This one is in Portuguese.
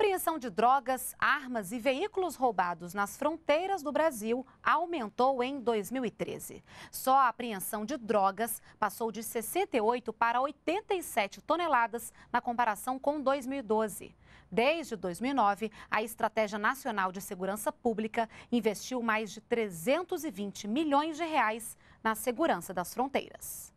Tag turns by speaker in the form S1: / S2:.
S1: apreensão de drogas, armas e veículos roubados nas fronteiras do Brasil aumentou em 2013. Só a apreensão de drogas passou de 68 para 87 toneladas na comparação com 2012. Desde 2009, a Estratégia Nacional de Segurança Pública investiu mais de 320 milhões de reais na segurança das fronteiras.